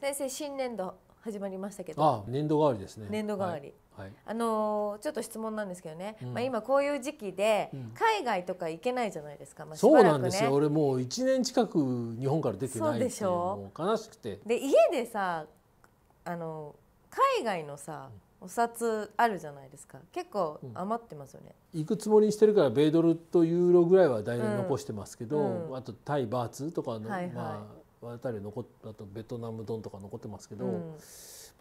先生新年度始まりましたけどあ年度代わりですね年度代わり、はい、あのー、ちょっと質問なんですけどね、うん、まあ、今こういう時期で海外とか行けないじゃないですか、まあね、そうなんですよ俺もう1年近く日本から出てないっていうもう悲しくてで家でさあの海外のさお札あるじゃないですか結構余ってますよね、うん、行くつもりにしてるから米ドルとユーロぐらいは大体残してますけど、うん、あとタイバーツとかの、はいはい、まああり残っあとベトナム丼とか残ってますけど、うん、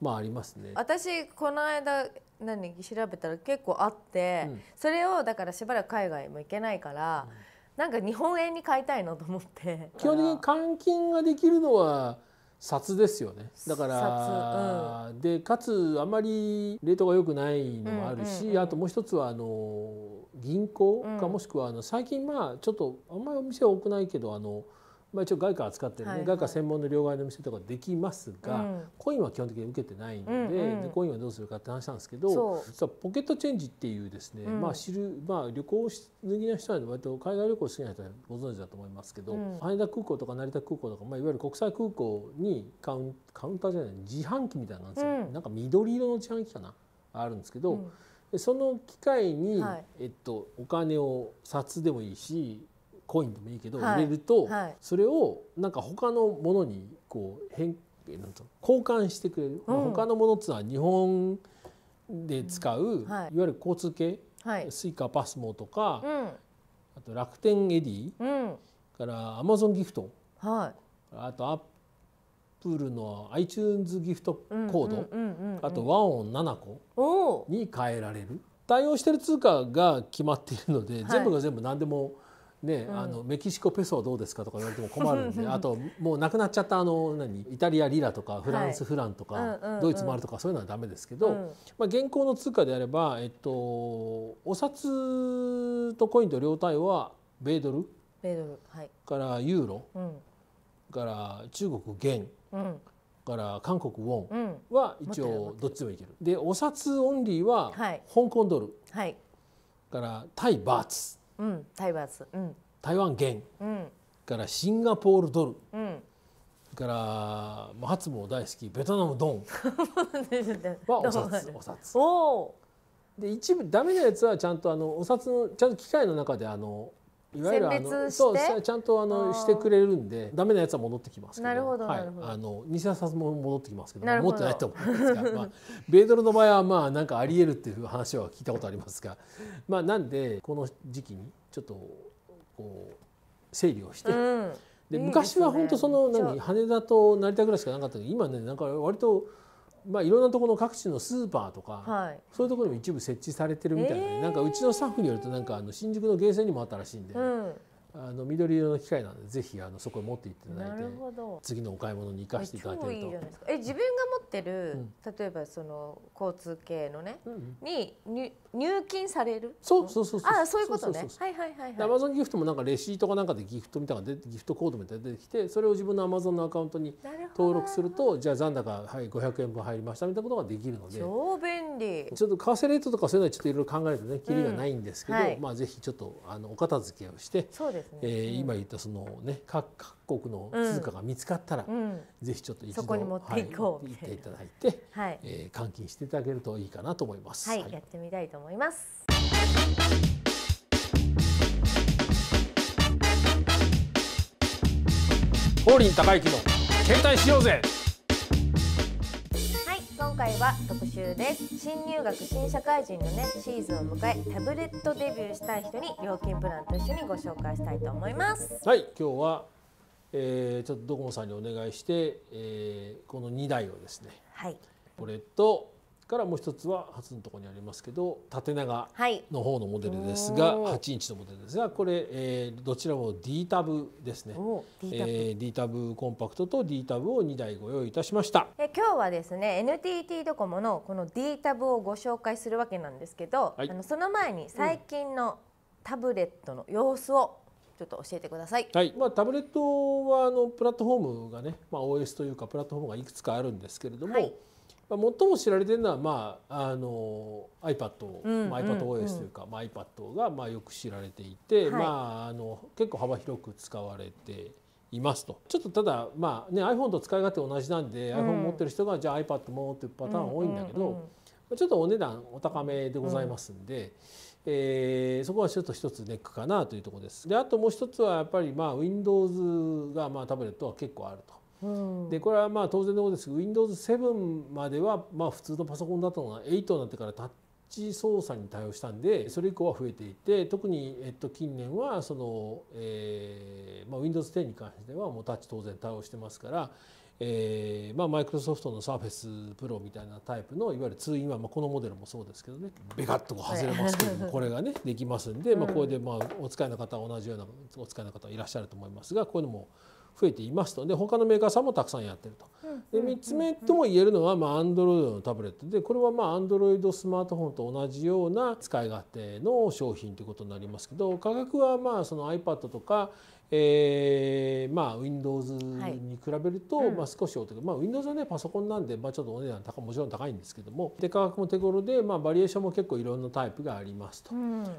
まあありますね私この間何調べたら結構あって、うん、それをだからしばらく海外も行けないから、うん、なんか日本円に買いたいなと思って基本的に換金ができるのは札ですよねだから、うん、でかつあまりレートが良くないのもあるし、うんうんうん、あともう一つはあの銀行か、もしくはあの最近まあちょっとあんまりお店は多くないけどあのまあ、一応外貨扱ってるね、はいはい、外貨専門の両替の店とかできますが、うん、コインは基本的に受けてないのでうんうん、コインはどうするかって話なんですけど実はポケットチェンジっていうですね、うん、まあ、知る、まあ、旅行脱ぎな人は割と海外旅行好きな人はご存知だと思いますけど、うん、羽田空港とか成田空港とか、まあ、いわゆる国際空港にカウンカウンターじゃない自販機みたいなんですよ、なんか緑色の自販機かなあるんですけど。でその機会に、はい、えっと、お金を札でもいいしコインでもいいけど、はい、入れると、はい、それをなんか他のものにこう変なん交換してくれる、うん、他のものっていうのは日本で使う、うんはい、いわゆる交通系、はい、スイカパスモとか、うん、あと楽天エディ、うん、からアマゾンギフト、はい、あとアップルの iTunes ギフトコードあとワオン7個に変えられる。対応してる通貨が決まっているので、全部が全部何でも、はいね、うん、あのメキシコペソはどうですかとか言われても困るんで あともうなくなっちゃったあの何イタリアリラとかフランスフランとか、はいドイツもあるとかそういうのはダメですけど、うん、まあ、現行の通貨であれば、えっと、お札とコインと両体は米ドル米ドル、はい、からユーロ、うん、から中国元、から韓国ウォンは一応どっちでもいける。でお札オンリーは香港ドル、はい、からタイバーツ。うん、台湾台元、うん、からシンガポールドル、うん、から初も大好きベトナムドン はお札お札おで一部ダメなやつはちゃんとあのお札のちゃんと機械の中であのいわゆるあのそうちゃんとあのしてくれるんでダメなやつは戻ってきますけどなるほど、はい、あの偽札も戻ってきますけど持ってないと思うんですが、まあ、米ドルの場合はまあなんかありえるっていう話は聞いたことありますが、まあ、なんでこの時期にちょっとこう整理をして、うん、で昔は本当その何、羽田と成田ぐらいしかなかったけど今ねなんか割と。まあ、いろんなところの各地のスーパーとか、はい、そういうところにも一部設置されてるみたいな、ねえー、なんかうちのスタッフによるとなんかあの新宿のゲーセンにもあったらしいんで、うん、あの緑色の機械なんでぜひあのそこへ持っていっていただいて次のお買い物に生かしていただけると。いいえ自分が持ってる、うん、例えばその交通系のね、うん、に入金されるそうそうそうそうあそういうことねはいはいはい、はい、アマゾンギフトもなんかレシートかなんかでギフトみたいなギフトコードみたいな出てきてそれを自分のアマゾンのアカウントに登録するとじゃあ残高はい500円分入りましたみたいなことができるので超便利ちょっと為替レートとかそういうのはちょっといろいろ考えるとねきりがないんですけど、うんはい、まあぜひちょっとあのお片付けをしてそうですえー、今言ったその、ね、各各国の通貨が見つかったら、うん、ぜひちょっと一度そこに持っていこう、はい、っていただいて、はいえー、換金していただけるといいかなと思います。はい、はい、やってみたいと思います。ホーリン高木の携帯しようぜ回は特集です新入学新社会人のねシーズンを迎えタブレットデビューしたい人に料金プランと一緒にご紹介したいと思いますはい今日は、えー、ちょっとドコモさんにお願いして、えー、この2台をですねはいこれとからもう一つは初のところにありますけど縦長の方のモデルですが、はい、8インチのモデルですがこれ、えー、どちらも D タブですね D タ,、えー、D タブコンパクトと D タブを2台ご用意いたしましたえ今日はですね NTT ドコモのこの D タブをご紹介するわけなんですけど、はい、あのその前に最近のタブレットの様子を、ちょっと教えてください。はい、まあタブレットはあのプラットフォームがね、まあ OS というかプラットフォームがいくつかあるんですけれども、はい、最も知られてるのは、まあ、あの iPad、まあ、iPadOS というか、まあ、iPad がまあよく知られていて、まあ、あの結構幅広く使われていますとちょっとただ、まあね、iPhone と使い勝手同じなんで、うん、iPhone 持ってる人がじゃあ iPad もっていうパターン多いんだけど、ちょっとお値段お高めでございますんで。えー、そこはちょっと一つネックかなというところです。であともう一つはやっぱりまあ Windows がまあタブレットは結構あると。でこれはまあ当然のことですけど Windows7 まではまあ普通のパソコンだったのが8になってからタッチ操作に対応したんでそれ以降は増えていて特にえっと近年はそのえまあ Windows10 に関してはもうタッチ当然対応してますからえまあ、マイクロソフトの Surface Pro みたいなタイプのいわゆる2院は、1、まあ、このモデルもそうですけどねベガッと外れますけどもこれがねできますんで、まあ、これでまあお使いの方は同じようなお使いの方いらっしゃると思いますがこういうのも増えていますとで他のメーカーさんもたくさんやってると。で3つ目とも言えるのはまあ Android のタブレットでこれはまあ Android スマートフォンと同じような使い勝手の商品ということになりますけど価格はまあその iPad とかえー、まあ Windows に比べると、はいまあ少しお手まあ Windows はねパソコンなんでまあちょっとお値段高もちろん高いんですけどもで価格も手頃でまあバリエーションも結構いろんなタイプがありますと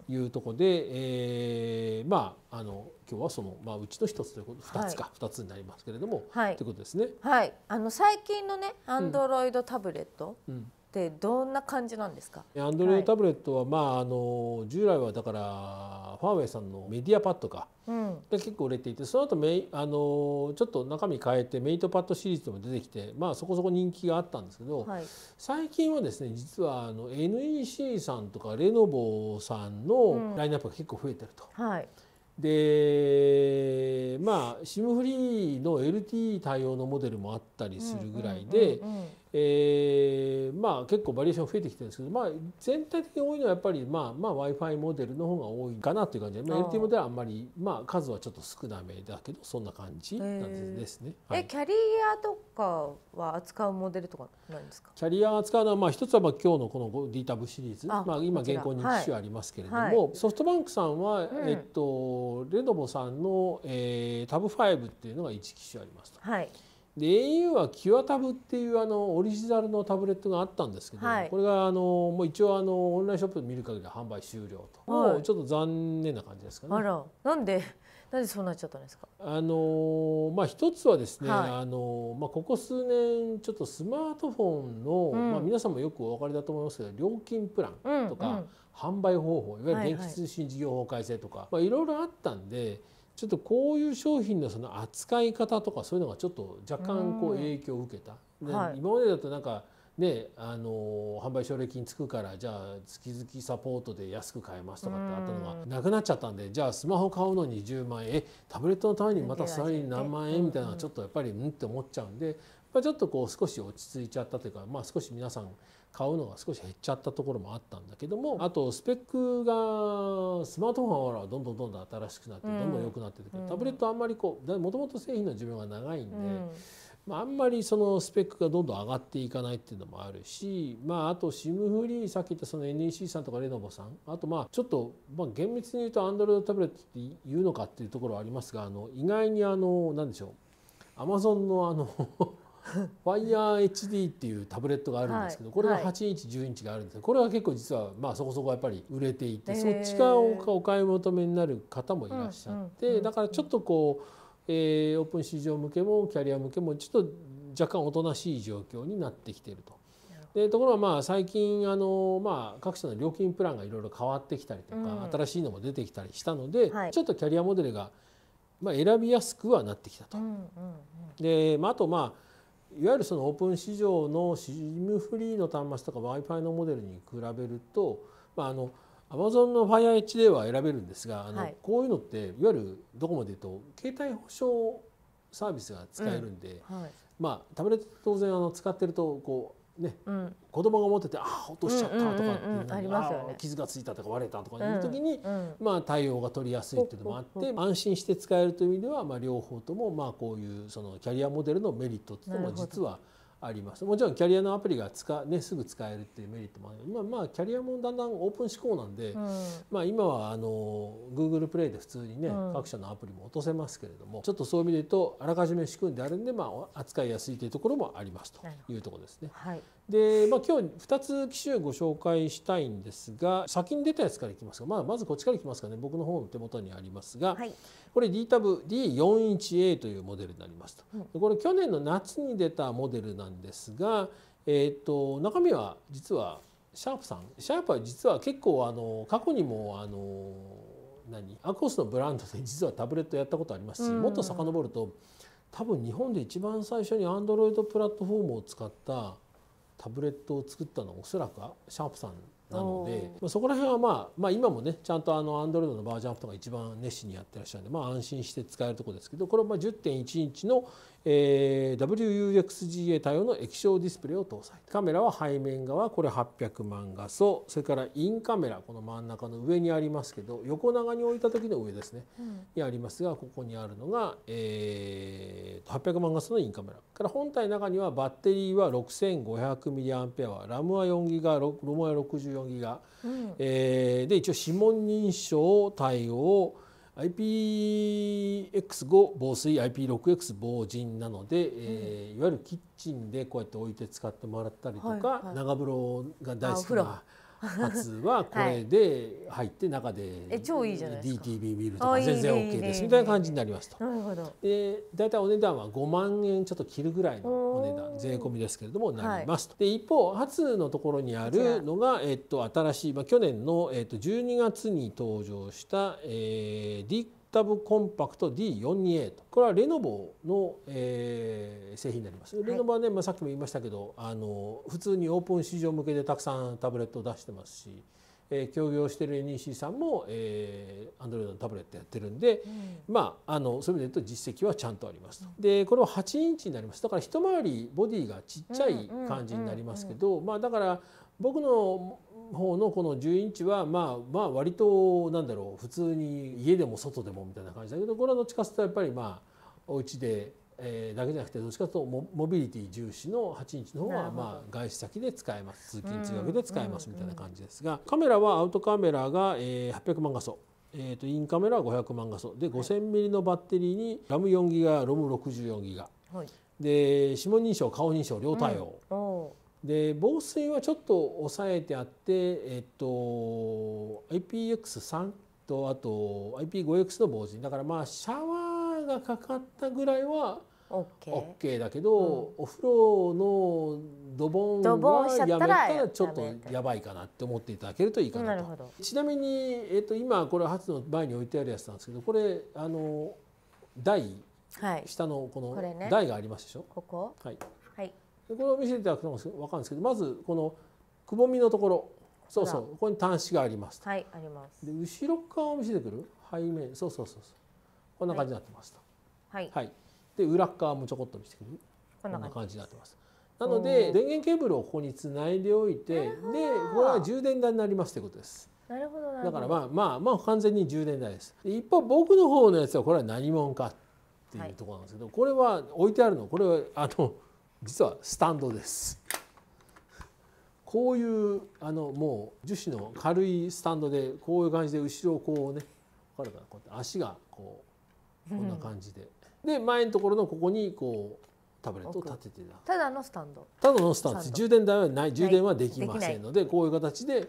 いうところで、うん、えー、まああの今日はそのまあうちの一つということ二つか二、はい、つになりますけれども、はい、ということですね。はい。あの最近のねアンドロイドタブレット、うん、ってどんな感じなんですかアンドロイドタブレットは、まあ、あの従来はだからファーウェイさんのメディアパッドか、うん、が結構売れていてその後メあのちょっと中身変えてメイトパッドシリーズも出てきて、まあ、そこそこ人気があったんですけど、はい、最近はですね実はあの NEC さんとかレノボさんのラインナップが結構増えてると。うん、はいでまあ SIM フリーの LTE 対応のモデルもあったりするぐらいで、うんうんうんうん、えー、まあ結構バリエーション増えてきてるんですけど、まあ、全体的に多いのはやっぱり、まあ、まあ w i f i モデルの方が多いかなっていう感じで、まあ、LT モデルはあんまり、まあ、数はちょっと少なめだけどそんな感じなんですね。はい、えキャリアとかは扱うモデルとかなんですかキャリア扱うのは、まあ、一つはまあ今日のこの DTAB シリーズまあ、今現行に機種ありますけれども、はい、ソフトバンクさんは、うん、えっと、レノボさんの、えー、タブ5っていうのが1機種ありますと。はいで au はキュアタブっていうあのオリジナルのタブレットがあったんですけど、はい、これがあのもう一応あのオンラインショップで見る限り販売終了と、はい、ちょっと残念な感じですかね。あらなんでなんでそうなっちゃったんですか。あのまあ一つはですね、はい、あのまあここ数年ちょっとスマートフォンの、うん、まあ皆さんもよくお分かりだと思いますけど料金プランとか、うんうん、販売方法いわゆる電気通信事業法改正とか、はいはい、まあいろいろあったんで。ちょっとこういう商品のその扱い方とかそういうのがちょっと若干こう影響を受けた。はい、今までだとなんかねあの販売奨励金つくからじゃあ月々サポートで安く買えますとかってあったのがなくなっちゃったんでじゃあスマホ買うのに10万円えタブレットのためにまたさらに何万円みたいなちょっとやっぱりうんって思っちゃうんであ、ちょっとこう少し落ち着いちゃったというか、まあ、少し皆さん買うのが少し減っちゃったところもあったんだけどもあとスペックがスマートフォンはどんどんどんどん新しくなってどんどん良くなってるけど、タブレットあんまりこうもともと製品の寿命が長いんで。まあ、あんまりそのスペックがどんどん上がっていかないっていうのもあるし、まあ、あと SIM フリーさっき言ったその NEC さんとかレノボさんあとまあちょっと、まあ、厳密に言うとアンドロイドタブレットって言うのかっていうところはありますがあの意外にあの何でしょうアマゾンのあのァイヤー h d っていうタブレットがあるんですけど、これが8インチ10インチがあるんですこれは結構実はまあそこそこやっぱり売れていて、そっち側をお買い求めになる方もいらっしゃって、だからちょっとこう、えー、オープン市場向けもキャリア向けもちょっと若干おとなしい状況になってきてると。でところがまあ最近あの、まあ、各社の料金プランがいろいろ変わってきたりとか、うん、新しいのも出てきたりしたので、はい、ちょっとキャリアモデルが、まあ、選びやすくはなってきたと。うんうんうん、で、まあ、あとまあいわゆるそのオープン市場の SIM フリーの端末とか w i f i のモデルに比べると、まあ、あの Amazon の FireHD は選べるんですがあの、こういうのっていわゆるどこまで言うと携帯保証サービスが使えるんで、うんはい、まあ、タブレット当然あの使ってるとこうね、うん、子供が思ってて「ああ落としちゃった」とかっていう傷がついたとか割れたとかいう時に、うんまあ、対応が取りやすいっていうのもあって、安心して使えるという意味では、まあ、両方とも、まあ、こういうそのキャリアモデルのメリットっていうのも実は、うんありますもちろんキャリアのアプリが使、ね、すぐ使えるっていうメリットもあるあまあ、キャリアもだんだんオープン志向なんで、うん、まあ、今はあの Google プレイで普通にね、うん、各社のアプリも落とせますけれどもちょっとそういう意味で言うとあらかじめ仕組んであるんで、まあ、扱いやすいというところもありますというところですね。はい、で、まあ、今日2つ機種ご紹介したいんですが先に出たやつからいきますが、まあ、まずこっちからいきますかね僕の方の手元にありますが、はい、これ DTABD41A というモデルになりますと、うん、これ去年の夏に出たモデルなんですが、えーと、中身は実はシャープさんシャープは実は結構あの過去にもあの何アコースのブランドで実はタブレットやったことありますし、もっと遡ると多分日本で一番最初にアンドロイドプラットフォームを使ったタブレットを作ったのはおそらくシャープさんなので、まあ、そこら辺は、まあ、まあ今もねちゃんとあの a n d r o i のバージョンアップとか一番熱心にやってらっしゃるんで、まあ、安心して使えるところですけどこれはまあ10.1インチのえー、WUXGA 対応の液晶ディスプレイを搭載カメラは背面側これ800万画素それからインカメラこの真ん中の上にありますけど横長に置いた時の上ですね、うん、にありますがここにあるのが、えー、800万画素のインカメラから本体の中にはバッテリーは 6500mAh ラムは4 g ガロムは 64GB、うんえー、で一応指紋認証対応 IPX5 防水 IP6X 防塵なので、うん、えー、いわゆるキッチンでこうやって置いて使ってもらったりとか、はいはい、長風呂が大好きな発はこれで入って中で超いいじゃ DTV 見るとか全然 OK ですみたいな感じになりますと。なるほどで大体お値段は5万円ちょっと切るぐらいのお値段税込みですけれどもなりますと。はい、で一方初のところにあるのが、えっと、新しい、まあ、去年の、えっと、12月に登場した、えー、ディッタブコンパクト d 4 2とこれはレノボの、えー、製品になります、はレノボはね、まあ、さっきも言いましたけどあの普通にオープン市場向けでたくさんタブレットを出してますし、えー、協業してる NEC さんも、えー、Android のタブレットやってるんで、うん、まああのそういう意味で言うと実績はちゃんとありますと、でこれは8インチになりますだから一回りボディがちっちゃい感じになりますけど、まあだから僕の方のこの10インチはまあまあ割となんだろう普通に家でも外でもみたいな感じだけどこれはどっちかというとやっぱりまあお家でえだけじゃなくてどっちかというとモビリティ重視の8インチの方はまあ外出先で使えます通勤通学で使えますみたいな感じですがカメラはアウトカメラが、え800万画素。えー、とインカメラは500万画素で 5000mm のバッテリーに RAM4 ギガ ROM64 ギガ、はい、で指紋認証顔認証両対応、うんで防水はちょっと抑えてあって、えっと、IPX3 とあと IP5X の防塵だからまあシャワーがかかったぐらいは OK, だけど、うん、お風呂のドボンはやめたらちょっとやばいかなって思っていただけるといいかなと。なちなみに、えっと、今これ初の前に置いてあるやつなんですけどこれあの台、はい、下のこの台がありますでしょ。ここはいこれを見せていただくのも分かるんですけどまずこのくぼみのところそうそうここに端子がありますはいありますで後ろ側を見せてくる背面そうそうそうそうこんな感じになってますとはい、はい、で裏側もちょこっと見せてくるこんな感じになってますなので電源ケーブルをここにつないでおいてでこれは充電台になりますということですなるほどだからまあまあまあ完全に充電台です一方僕の方のやつはこれは何者かっていうところなんですけど、はい、これは置いてあるのこれはあの実はスタンドです。こういうあのもう樹脂の軽いスタンドでこういう感じで後ろをこうね分かるかなこうやって足がこうこんな感じで、うん、で前のところのここにこうタブレットを立ててただのスタンドただのスタンド充電台はない充電はできませんのでこういう形で、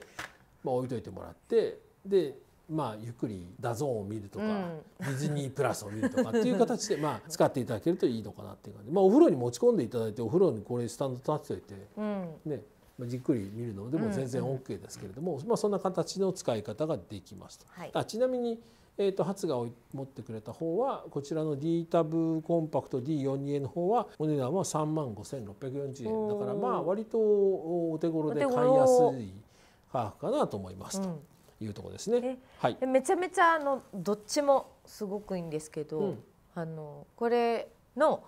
まあ、置いといてもらってでまあ、ゆっくりダゾーンを見るとか、うん、ディズニープラスを見るとかっていう形で、まあ、使っていただけるといいのかなっていう感じ、まあ、お風呂に持ち込んでいただいてお風呂にこれスタンド立てていて、うん、ねまあ、じっくり見るのでも全然 OK ですけれども、うんうん、まあ、そんな形の使い方ができますと。はい、あちなみにえーと、とハツが持ってくれた方はこちらの D タブコンパクト D42A の方はお値段は3万5640円だからまあ割とお手頃で買いやすい価格かなと思いますと。うんいうところですね。はい、めちゃめちゃあのどっちもすごくいいんですけど、うん、あのこれの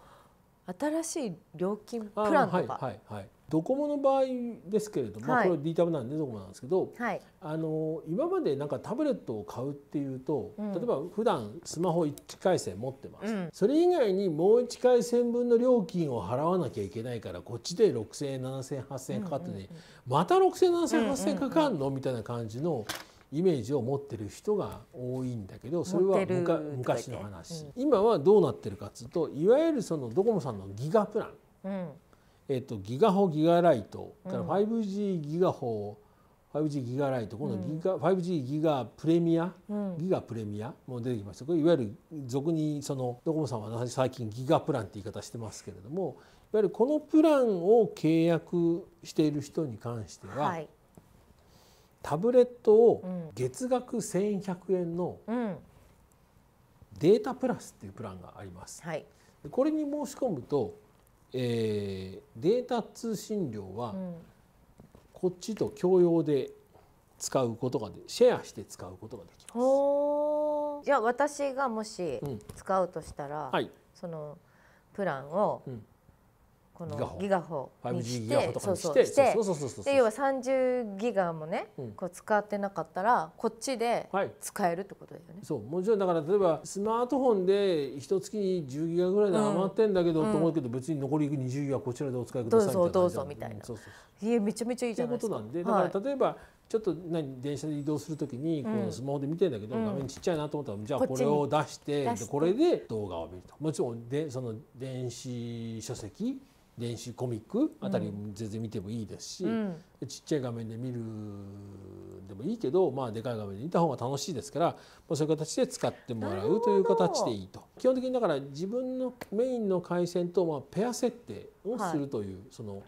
新しい料金プランとか。はいはいはい、ドコモの場合ですけれども、はい、これ D タブなんでドコモなんですけど、はい、あの今までなんかタブレットを買うっていうと、うん、例えば普段スマホ一回線持ってます、うん、それ以外にもう一回線分の料金を払わなきゃいけないからこっちで六千円七千0 0円8 0円かかってね、うんうんうん、また六千0 0円7,000円8,000円かかんの、みたいな感じの。イメージを持ってる人が多いんだけどそれは昔の話、うん、今はどうなってるかっつうといわゆるそのドコモさんのギガプラン、うん、えーと、ギガホギガライトから 5G ギガホ 5G ギガライト、このギガ、うん、5G ギガプレミア、うん、ギガプレミアも出てきましたこれいわゆる俗にそのドコモさんは最近ギガプランって言い方してますけれどもいわゆるこのプランを契約している人に関しては、はい、タブレットを月額千百円のデータプラスっていうプランがあります。はい、これに申し込むと、えー、データ通信料はこっちと共用で使うことがでシェアして使うことができます。じゃあ私がもし使うとしたら、うんはい、そのプランを、うんこのギガホにしてそうそうしてで要は30ギガもね、こう使ってなかったらこっちで使えるってことだよね、はい、そうもちろんだから例えばスマートフォンで一月に10ギガぐらいで余ってんだけど、と思うけど別に残り20ギガこちらでお使いくださいみたいなどうぞみたいな、うん、そうそういやめちゃめちゃいいじゃないですかことなんでだから例えば、はいちょっと何電車で移動するときにこのスマホで見てんだけど、画面ちっちゃいなと思ったら、じゃあこれを出してこれで動画を見るともちろんでその電子書籍電子コミックあたりも全然見てもいいですし、うん、ちっちゃい画面で見るでもいいけど、まあ、でかい画面で見た方が楽しいですから、まあ、そういう形で使ってもらうという形でいいと基本的にだから自分のメインの回線とまあペア設定をするという、はい、その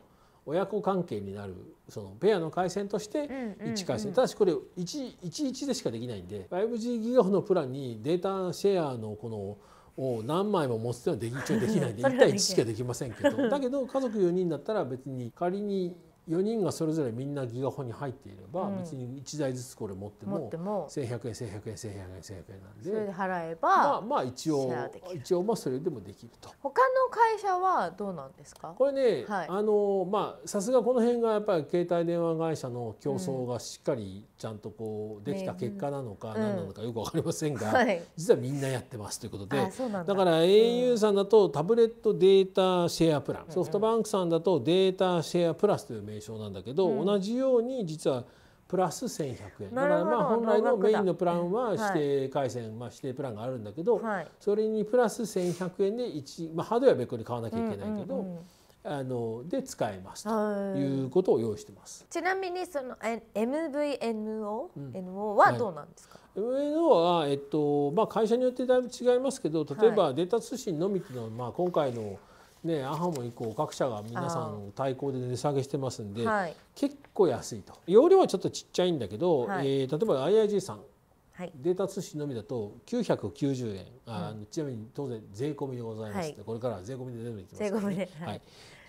親子関係になるそのペアの回線として1回線、ただしこれ 1, 1, 1でしかできないんで 5G ギガホのプランにデータシェアのこのを何枚も持つというのはできできないんで1 対1しかできませんけどだけど家族4人だったら別に仮に4人がそれぞれみんなギガホに入っていれば、別に1台ずつこれ持っても1100円1100円1100円1100円なんで払えばまあまあ一応一応まあそれでもできると他の会社はどうなんですかこれね、あのまあさすがこの辺がやっぱり携帯電話会社の競争がしっかり、ちゃんとこうできた結果なのか何なのかよく分かりませんが、実はみんなやってますということでだから au さんだとタブレットデータシェアプランソフトバンクさんだとデータシェアプラスという名称なんだけど、同じように実はプラス1100円だからまあ本来のメインのプランは指定回線、まあ、指定プランがあるんだけど、それにプラス1100円で1、まあ、ハードウェア別個に買わなきゃいけないけど。あので使えますということを用意してます。ちなみにその MVNO、うん、NO はどうなんですか、はい、MNO は、えっとまあ、会社によってだいぶ違いますけど例えばデータ通信のみっていうのは、まあ、今回の、ね、アハモ以降各社が皆さん対抗で値下げしてますんで、結構安いと容量はちょっとちっちゃいんだけど、はい、えー、例えば IIG さん、はい、データ通信のみだと990円、うん、あちなみに当然税込みでございます、はい、これから税込みで全部いきます、ね、税込みで、はい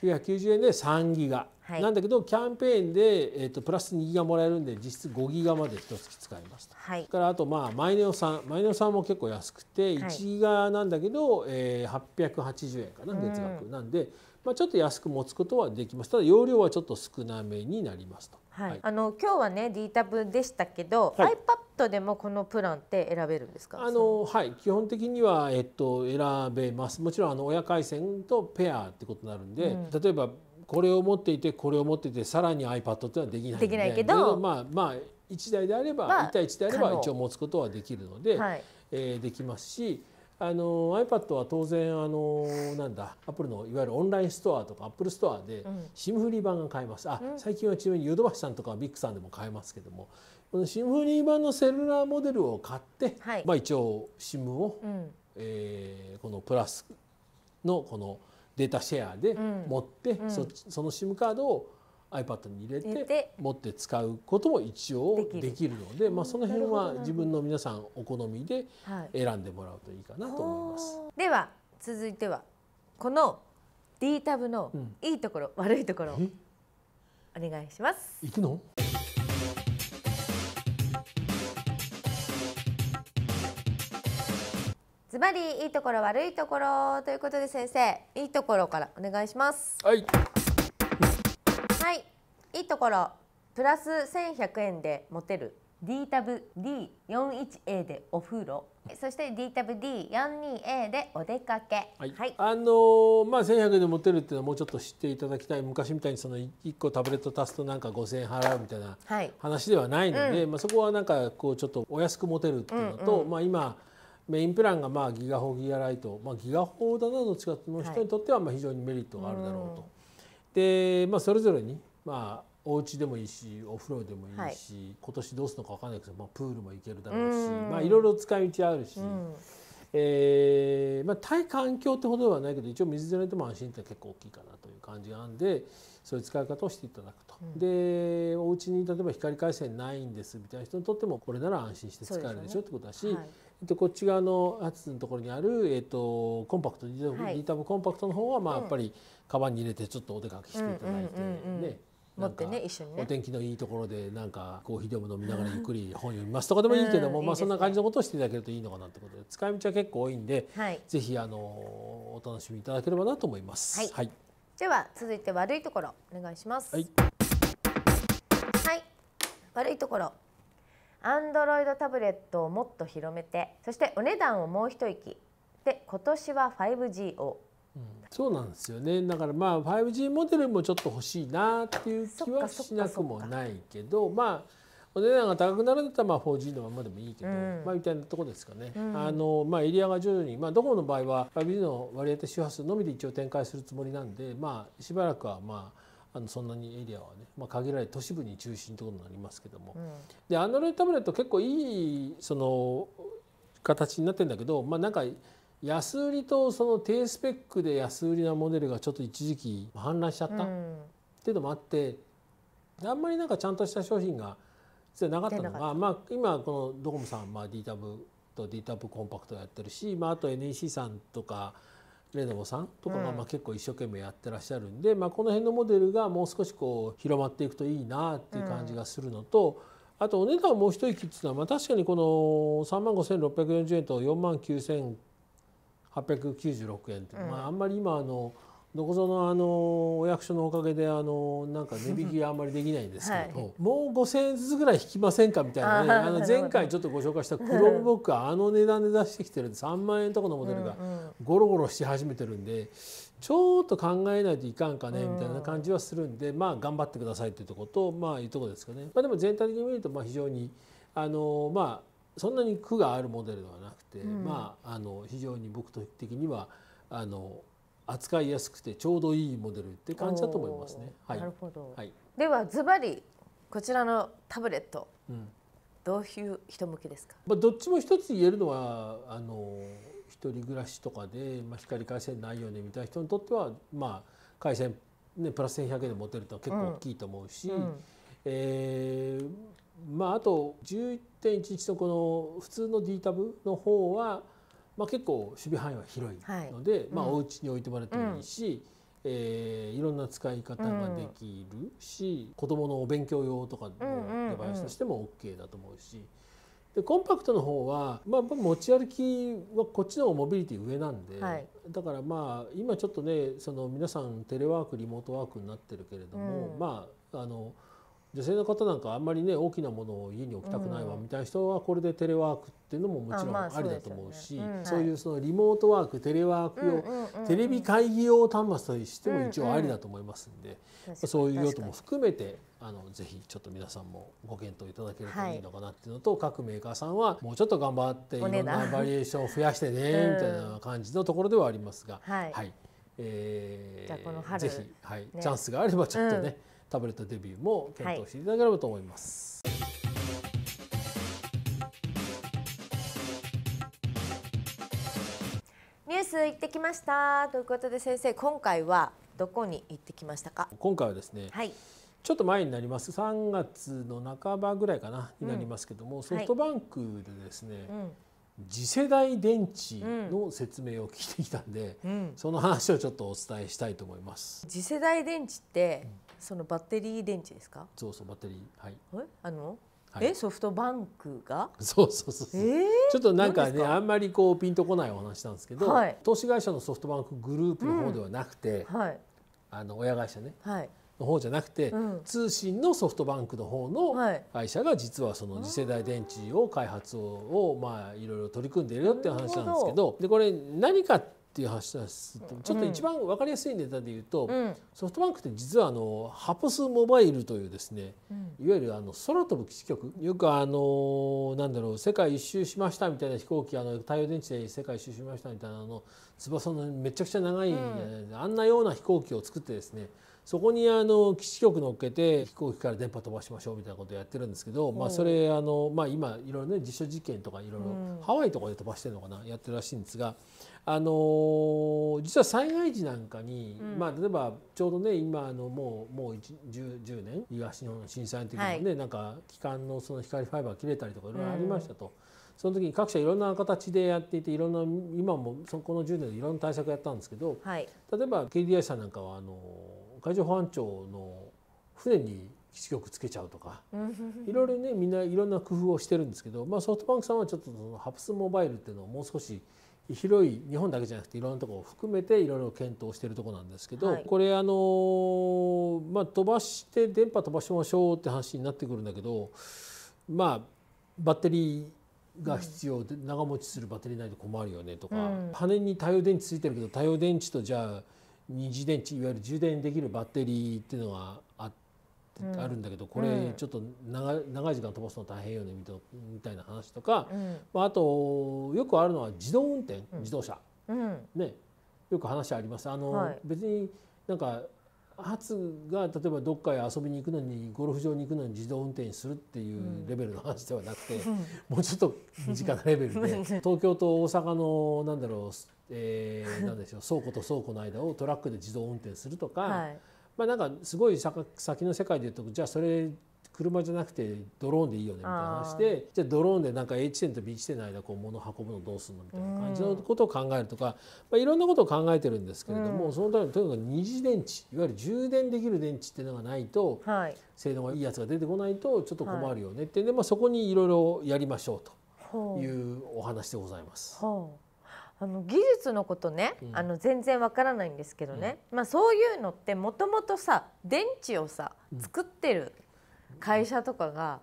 990円で3ギガ、はい、なんだけどキャンペーンで、えーと、プラス2ギガもらえるんで実質5ギガまで一月使いました、はい、それからあとまあマイネオさんマイネオさんも結構安くて1ギガなんだけど、はいえー、880円かな月額なんで、まあ、ちょっと安く持つことはできますただ容量はちょっと少なめになりますと、はい、はい、あの今日はね D タブでしたけど、はい、iPad でもこのプランって選べるんですかあのはい基本的には、えっと、選べますもちろんあの親回線とペアってことになるんで、うん、例えばこれを持っていてこれを持っていてさらに iPad ってのはできないできないけどまあまあ1台であれば、まあ、1対1であれば一応持つことはできるので、はい、えー、できますし。あの iPad は当然あのなんだアップルのいわゆるオンラインストアとかアップルストアで SIM フリー版が買えます、あ、うん、最近はちなみにヨドバシさんとかビッグさんでも買えますけどもこの SIM フリー版のセルラーモデルを買って、はい、まあ、一応 SIM を、うん、えー、このプラスのこのデータシェアで持って、うんうん、そその SIM カードを iPad に入れて持って使うことも一応できるのでまあ、その辺は自分の皆さんお好みで選んでもらうといいかなと思います。はい、では続いてはこの D タブのいいところ、うん、悪いところお願いします。行くのズバリいいところ悪いところということで先生いいところからお願いします。はいいいところプラス1100円で持てる D タブ D41A でお風呂そして D タブ D42A でお出かけ、はい、はい、あのー、まあ1100円で持てるっていうのはもうちょっと知っていただきたい昔みたいにその1個タブレット足すとなんか5,000円払うみたいな話ではないので、はいうん、まあ、そこはなんかこうちょっとお安く持てるっていうのと、うんうん、まあ今メインプランがまあギガホギガライト、まあ、ギガホだなどっちの人にとってはまあ非常にメリットがあるだろうと。はい、で、まあ、それぞれにまあお家でもいいしお風呂でもいいし、はい、今年どうするのか分かんないけど、まあ、プールも行けるだろうしまあいろいろ使い道あるし、うん、えー、まあ、対環境ってほどではないけど一応水じゃないとも安心って結構大きいかなという感じがあるんでそういう使い方をしていただくと、うん、でお家に例えば光回線ないんですみたいな人にとってもこれなら安心して使えるでしょってことだし。こっち側のアのところにある、えーと、コンパクト D タブ、コンパクトの方はまあやっぱりカバンに入れてちょっとお出かけしていただいてね、持ってね一緒に、ね、お天気のいいところでなんかコーヒーでも飲みながらゆっくり本読みますとかでもいいけども、うん、まあ、そんな感じのことをしていただけるといいのかなってことで使い道は結構多いんで、はい、ぜひあのお楽しみいただければなと思います。はい、はい、では続いて悪いところお願いします。はい、はい、悪いところアンドロイドタブレットをもっと広めてそしてお値段をもう一息で今年は 5G をそうなんですよねだからまあ 5G モデルもちょっと欲しいなっていう気はしなくもないけどまあお値段が高くなるんだったらまあ 4G のままでもいいけど、うん、まあみたいなとこですかね、うん、あのまあ、エリアが徐々に、まあ、ドコモの場合は 5G の割当周波数のみで一応展開するつもりなんで、まあ、しばらくはまああのそんなにエリアはね、まあ、限られ都市部に中心ということになりますけども、うん、でアンドロイドタブレット結構いいその形になってんだけどまあなんか安売りとその低スペックで安売りなモデルがちょっと一時期氾濫しちゃった、うん、っていうのもあってあんまりなんかちゃんとした商品が実はなかったのがまあ、今このドコモさん、まあ、D タブと D タブコンパクトやってるし、まあ、あと NEC さんとかレノボさんとかがまあ結構一生懸命やってらっしゃるんで、うん、まあ、この辺のモデルがもう少しこう広まっていくといいなっていう感じがするのと。うん、あとお値段もう一息っていうのは、まあ、確かにこの3万5,640円と4万9 0 0 896円って、うん、まあ、あんまり今あのどこぞのあのお役所のおかげであのなんか値引きがあんまりできないんですけど、はい、もう5,000円ずつぐらい引きませんかみたいなねあの前回ちょっとご紹介したクロムボックあの値段で出してきてる3万円とかのモデルがゴロゴロし始めてるんでちょっと考えないといかんかねみたいな感じはするんでまあ頑張ってくださいっていうとことまあいうとこですかね。まあ、でも全体的に見るとまあ非常にあのまあそんなに苦があるモデルではなて、うん、まああの非常に僕的にはあの扱いやすくてちょうどいいモデルって感じだと思いますね。はい、なるほど、はい、ではズバリこちらのタブレット、うん、どういう人向けですか、まあ、どっちも一つ言えるのはあの一人暮らしとかで、まあ、光回線ないよねみたいな人にとっては、まあ、回線、ね、プラス1100円で持てると結構大きいと思うし、うんうん、えーまあ、あと11.11のこの普通の D タブの方は、まあ、結構守備範囲は広いので、はいうまあ、お家に置いてもらってもいいし、うん、えー、いろんな使い方ができるし、うん、子どものお勉強用とかのデバイスとしても OK だと思うし。でコンパクトの方は、まあ、持ち歩きはこっちの方モビリティ上なんで、はい、だからまあ今ちょっとねその皆さんテレワークリモートワークになってるけれども、うん、まああの女性の方なんかあんまりね大きなものを家に置きたくないわみたいな人はこれでテレワークっていうのももちろんありだと思うしそういうそのリモートワークテレワーク用テレビ会議用端末としても一応ありだと思いますんでそういう用途も含めてあのぜひちょっと皆さんもご検討いただけるといいのかなっていうのと各メーカーさんはもうちょっと頑張っていろんなバリエーションを増やしてねみたいな感じのところではありますがはいえぜひはいチャンスがあればちょっとねタブレットデビューも検討していただければと思います。はい、ニュース行ってきましたということで先生今回はどこに行ってきましたか今回はですね、はい、ちょっと前になります3月の半ばぐらいかな、うん、になりますけどもソフトバンクでですね、はい次世代電池の説明を聞いてきたんで、うん、その話をちょっとお伝えしたいと思います。次世代電池って、うんそのバッテリー電池ですかそうそうバッテリーはいあのえソフトバンクがそうそうそうそう、えー、ちょっとなんかねあんまりこうピンとこないお話なんですけど、はい、投資会社のソフトバンクグループの方ではなくて、うんはい、あの親会社ね、はい、の方じゃなくて、うん、通信のソフトバンクの方の会社が実はその次世代電池を開発をまあいろいろ取り組んでいるよっていう話なんですけどでこれ何かっっていう話だしちょっと一番分かりやすいネタで言うと、うん、ソフトバンクって実はあのハポスモバイルというですね、うん、いわゆるあの空飛ぶ基地局よくあのなんだろう世界一周しましたみたいな飛行機あの太陽電池で世界一周しましたみたいなあの翼のめちゃくちゃ長い、うん、あんなような飛行機を作ってですねそこにあの基地局乗っけて飛行機から電波飛ばしましょうみたいなことをやってるんですけど、まあ、それあの、まあ、今いろいろね実証実験とかいろいろハワイとかで飛ばしてるのかなやってるらしいんですが。あのー、実は災害時なんかに、うん、まあ、例えばちょうどね今のもうもう 10, 10, 年東日本震災の時もね、はい、なんか機関のその光ファイバー切れたりとかいろいろありましたと。うん、その時に各社いろんな形でやっていていろんな今もそこの10年でいろんな対策やったんですけど、はい、例えば KDI さんなんかはあの海上保安庁の船に基地局つけちゃうとかいろいろねみんないろんな工夫をしてるんですけど、まあ、ソフトバンクさんはちょっとそのハプスモバイルっていうのをもう少し広い日本だけじゃなくていろんなところを含めていろいろ検討してるとこなんですけど、はい、これあのまあ飛ばして電波飛ばしましょうって話になってくるんだけどまあバッテリーが必要で長持ちするバッテリーないと困るよねとか、うん、羽に太陽電池ついてるけど太陽電池とじゃあ次電池いわゆる充電できるバッテリーっていうのがああるんだけどこれちょっと長長い時間飛ばすの大変よねみたいな話とか、まあ、あとよくあるのは自動運転自動車、ね、よく話あります。あの、別になんか初が例えばどっかへ遊びに行くのにゴルフ場に行くのに自動運転するっていうレベルの話ではなくて、もうちょっと身近なレベルで 東京と大阪のなんだろうえー、なんでしょう倉庫と倉庫の間をトラックで自動運転するとか、はい、まあなんかすごい先の世界でいうとじゃあそれ車じゃなくてドローンでいいよねみたいな話でじゃあドローンでなんか A 地点と B 地点の間こう物を運ぶのどうするのみたいな感じのことを考えるとか、まあ、いろんなことを考えてるんですけれども、うん、そのためにとにかく二次電池いわゆる充電できる電池っていうのがないと、はい、性能がいいやつが出てこないとちょっと困るよねって、はい、で、まあ、そこにいろいろやりましょうというお話でございます。はああの技術のことね、あの全然わからないんですけどね、まあ、そういうのってもともとさ電池をさ作ってる会社とかが、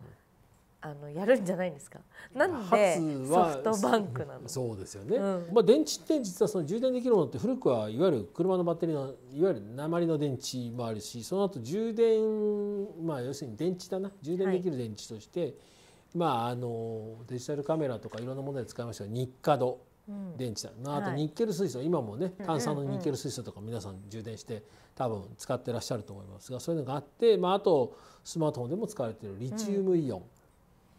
あのやるんじゃないんですか。なんでソフトバンクなの。そうですよね。うん、まあ電池って実はその充電できるものって古くはいわゆる車のバッテリーのいわゆる鉛の電池もあるし、その後充電まあ要するに電池だな充電できる電池として、はい、まああのデジタルカメラとかいろんなもので使いました日課度電池だ、うん、まあ、あとニッケル水素、はい、今もね炭酸のニッケル水素とか皆さん充電して多分使ってらっしゃると思いますがそういうのがあって、まあ、あとスマートフォンでも使われてるリチウムイオン、うん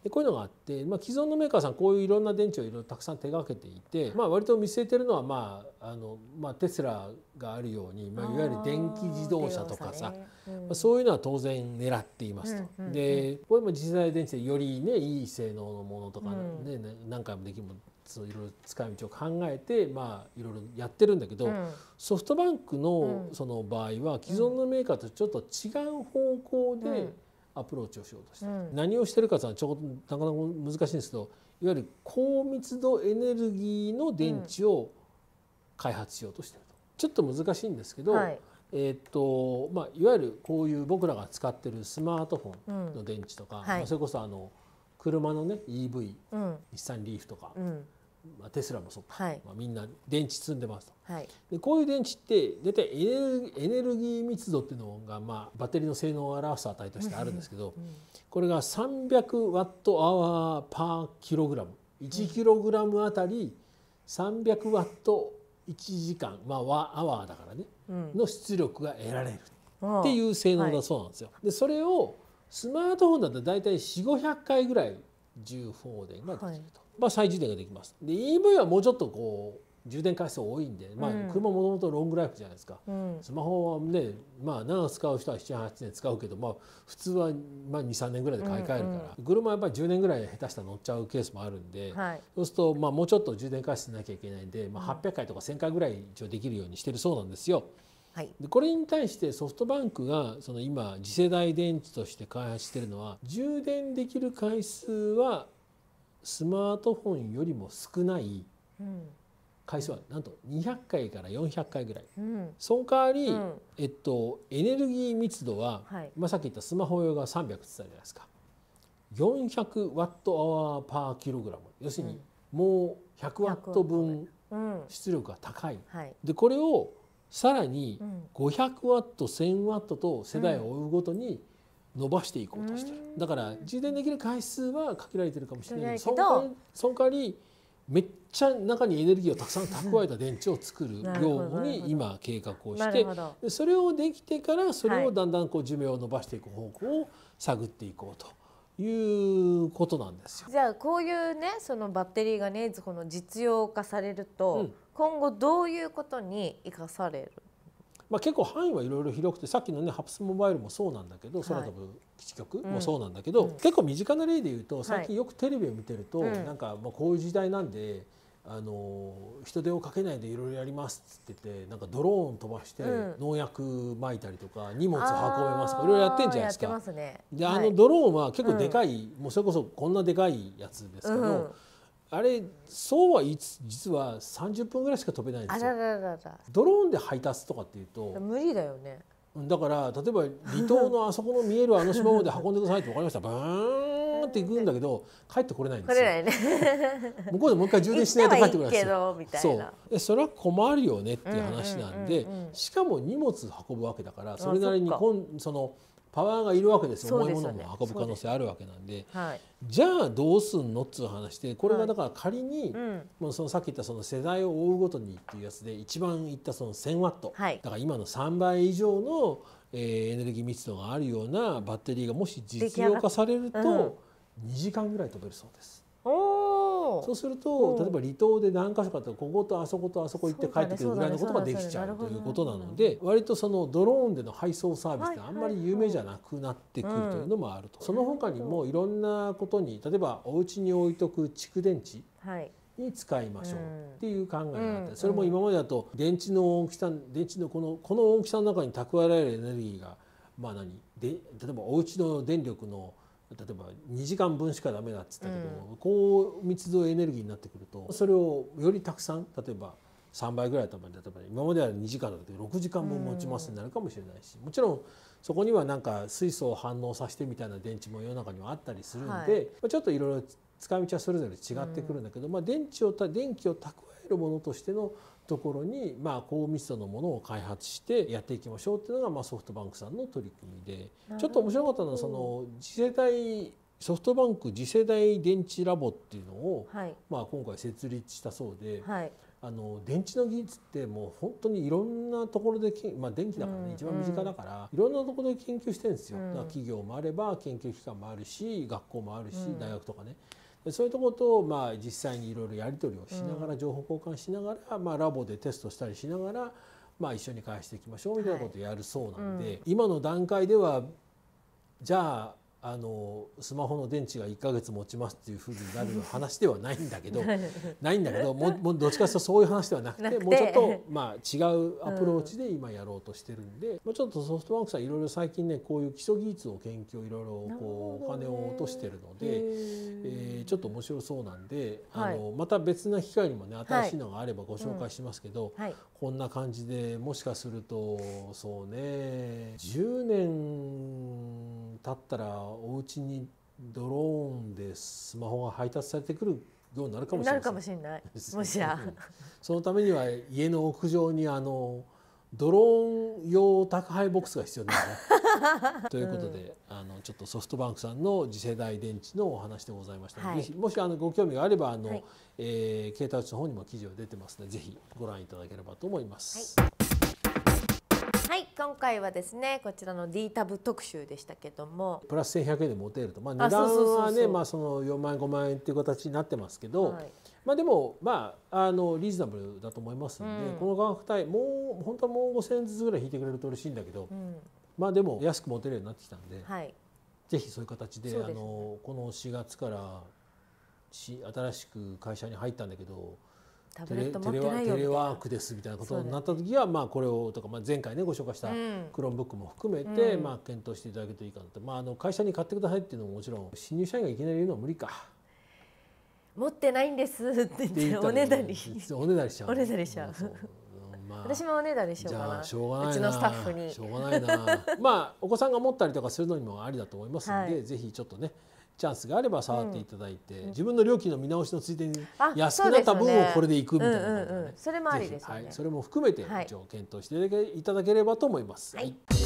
でこういうのがあって、まあ、既存のメーカーさんこういういろんな電池をいろいろたくさん手がけていて、まあ、割と見据えてるのは、まああのまあ、テスラがあるように、まあ、いわゆる電気自動車とかさ、ねうん、まあ、そういうのは当然狙っていますと。うんうんうん、でこれも次世代電池でよりねいい性能のものとかね、ね、うん、何回もできるものういろいろ使い道を考えて、まあ、いろいろやってるんだけど、うん、ソフトバンクのその場合は既存のメーカーとちょっと違う方向でアプローチをしようとして、うん、何をしてるかというのはちょっとなかなか難しいんですけどいわゆる高密度エネルギーの電池を開発しようとしてると。ちょっと難しいんですけど、はいえーとまあ、いわゆるこういう僕らが使ってるスマートフォンの電池とか、うんはい、それこそあの車のね EV、うん、日産リーフとか、うまあ、テスラもそう、はい、まあ、みんな電池積んでますと、はい、でこういう電池って大体エネルギー密度っていうのが、まあ、バッテリーの性能を表す値としてあるんですけど、うん、これが300ワットアワーパーキログラム1キログラムあたり300ワット1時間、まあ、アワーだからね、うん、の出力が得られるっていう性能だそうなんですよ。はい、でそれをスマートフォンだと大体4500回ぐらい重放電ができると。まあ、再充電ができます。で EV はもうちょっとこう充電回数多いんで、まあ、車もともとロングライフじゃないですか、うん、スマホはね、まあ、長く使う人は78年使うけど、まあ、普通は23年ぐらいで買い替えるから、うんうん、車はやっぱり10年ぐらい下手したら乗っちゃうケースもあるんで、はい、そうすると、まあ、もうちょっと充電回数なきゃいけないんで、まあ、800回とか1,000回ぐらい一応できるようにしてるそうなんですよ。はい、でこれに対してソフトバンクがその今次世代電池として開発してるのは充電できる回数はスマートフォンよりも少ない回数はなんと200回から400回ぐらい、うん、その代わり、うん、えっと、エネルギー密度は、はい、まあ、さっき言ったスマホ用が300って言ったじゃないですか400ワットアワーパーキログラム要するにもう100ワット分出力が高い、うんはい、でこれをさらに500ワット1000ワットと世代を追うごとに、うん伸ばしていこうとしてるだから充電できる回数は限られてるかもしれないけどその代わりめっちゃ中にエネルギーをたくさん蓄えた電池を作る業 務に今計画をしてそれをできてからそれをだんだんこう寿命を伸ばしていく方向を探っていこうと。いうことなんですよじゃあこういうねそのバッテリーがねこの実用化されると、うん、今後どういうことに生かされるまあ、結構範囲はいろいろ広くてさっきのねハプスモバイルもそうなんだけど、空飛ぶ基地局もそうなんだけど、結構身近な例で言うと最近よくテレビを見てると、なんかまあこういう時代なんで。あの人手をかけないでいろいろやりますっつっててなんかドローン飛ばして農薬まいたりとか、荷物運べますとかいろいろやってんじゃないですか。であのドローンは結構でかい、もうそれこそこんなでかいやつですけど、あれそうはいつ実は30分ぐらいしか飛べないんですよドローンで配達とかっていうと無理だよねだから例えば離島のあそこの見えるあの島まで運んでくださいって分かりましたブーンって行くんだけど帰ってこれないんですよ、ね、向こうでもう一回充電しないと帰ってこないんですよそうそれは困るよねっていう話なんで、しかも荷物運ぶわけだからそれなりにこんそのパワーがいるわけですよ重いものも運ぶ可能性あるわけなんで、はい、じゃあどうすんのっつう話でこれがだから仮に、はい、もうそのさっき言ったその世代を追うごとにっていうやつで一番いったその 1000W、はい、だから今の3倍以上の、えー、エネルギー密度があるようなバッテリーがもし実用化されると、2時間ぐらい飛べるそうです。おーそうすると例えば離島で何か所かとこことあそことあそこ行って帰ってくるぐらいのことができちゃうということなので割とそのドローンでの配送サービスってあんまり有名じゃなくなってくるというのもあると、その他にもいろんなことに例えばお家に置いとく蓄電池、に使いましょうっていう考えがあって、それも今までだと電池の大きさ電池のこのこの大きさの中に蓄えられるエネルギーがまあ何で例えばお家の電力の例えば2時間分しかダメだっつったけど、うん、高密度エネルギーになってくるとそれをよりたくさん例えば3倍ぐらいまに例えば今までは2時間だったけど6時間分持ちますになるかもしれないし、もちろんそこにはなんか水素を反応させてみたいな電池も世の中にはあったりするんで、はい、ちょっといろいろ使い道はそれぞれ違ってくるんだけど、まあ、電池を電気を蓄えるものとしてのところに、まあ、高密度のものを開発してやっていきましょうっていうのが、まあ、ソフトバンクさんの取り組みでちょっと面白かったのはその次世代ソフトバンク次世代電池ラボっていうのを、まあ、今回設立したそうで、はい、あの電池の技術ってもう本当にいろんなところで、まあ、電気だからね、うん、一番身近だから、いろんなところで研究してるんですよ。うん、企業もあれば研究機関もあるし学校もあるし、大学とかね。そういったことをまあ実際にいろいろやり取りをしながら、情報交換しながら、まあ、ラボでテストしたりしながら、まあ、一緒に返していきましょうみたいなことをやるそうなんで、今の段階ではじゃああのスマホの電池が1ヶ月持ちますっていうふうになる話ではないんだけど ないんだけどももどっちかというとそういう話ではなくてもうちょっと、まあ、違うアプローチで今やろうとしてるんで、うん、ちょっとソフトバンクさんいろいろ最近ねこういう基礎技術を研究いろいろこう、お金を落としてるので、えー、ちょっと面白そうなんで、はい、あのまた別な機会にもね新しいのがあればご紹介しますけど、はいうんはい、こんな感じでもしかするとそうね10年経ったらお家にドローンでスマホが配達されてくるようになるかもしれない。なもしれない。もしや。そのためには家の屋上にあのドローン用宅配ボックスが必要なんね、ということで、うん、あのちょっとソフトバンクさんの次世代電池のお話でございましたはい、もしあのご興味があればあの、はい、えー、携帯打ちの方にも記事が出てますのでぜひご覧いただければと思います。はいはい今回はですねこちらの D タブ特集でしたけどもプラス千百円で持てると、まあ、値段はねまあその4万円5万円っていう形になってますけど、はい、まあでもまああのリーズナブルだと思いますので、うん、この価格帯もう本当はもう5,000円ずつぐらい引いてくれると嬉しいんだけど、うん、まあでも安く持てるようになってきたんで、はい、ぜひそういう形で、ね、あのこの4月から新しく会社に入ったんだけど。タブレット持ってないよテレワークですみたいなことになった時は、まあ、これをとか、まあ、前回ねご紹介したクローンブックも含めて、うん、まあ、検討していただけるといいかなと、まあ、あの会社に買ってくださいっていうのももちろん新入社員がいきなり言うのは無理か。持ってないんですって言っておねだりおねだりしちゃうおねだりしちゃう、まあ、私もおねだりしようかなうがないなうちのスタッフにしょうがないなまあお子さんが持ったりとかするのにもありだと思いますので、はい、ぜひちょっとねチャンスがあれば触っていただいて、うん、自分の料金の見直しのついでに安くなった分をこれでいくみたいな感じで、うんうん、それもありですね、はい、それも含めて一応検討していただければと思います。はい、はい